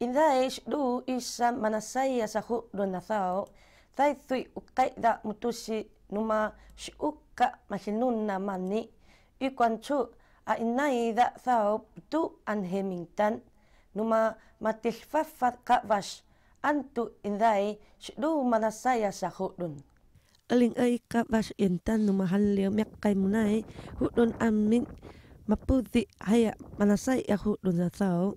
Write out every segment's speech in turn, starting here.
In indaish du isa manasai asahu donathao tai thui ukaida mutusi numa shuka machinuna mani ikwanchu a inaida thao tu tan. numa matihfafa kavash antu indai shdu manasai asahu dun aling ai kavash intan numa halio mekkai munai hudun amin mapudi haya manasai ahu donathao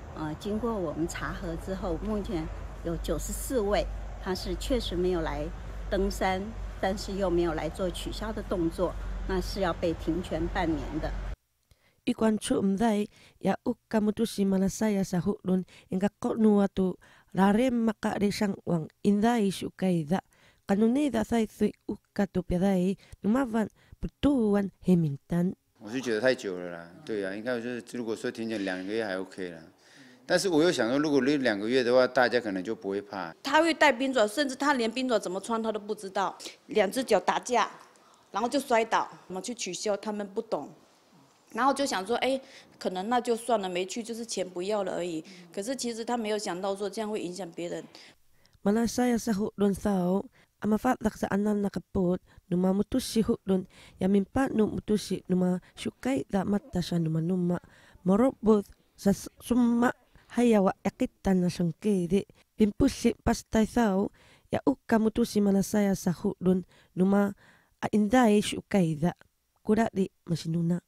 呃，经过我们查核之后，目前有九十四位，他是确实没有来登山，但是又没有来做取消的动作，那是要被停权半年的。我是觉得太久了啦，对呀，应该就是如果说停权两个月还 OK 了。但是我又想说，如果练两个月的话，大家可能就不会怕。他会带冰爪，甚至他连冰爪怎么穿他都不知道，两只脚打架，然后就摔倒，怎么去取消，他们不懂。然后就想说，哎，可能那就算了，没去就是钱不要了而已。可是其实他没有想到说这样会影响别人。haya wa ekitan na sengkede impusi pastai sao ya uka mutu si mana saya don. numa a indai shukaida kurati masinuna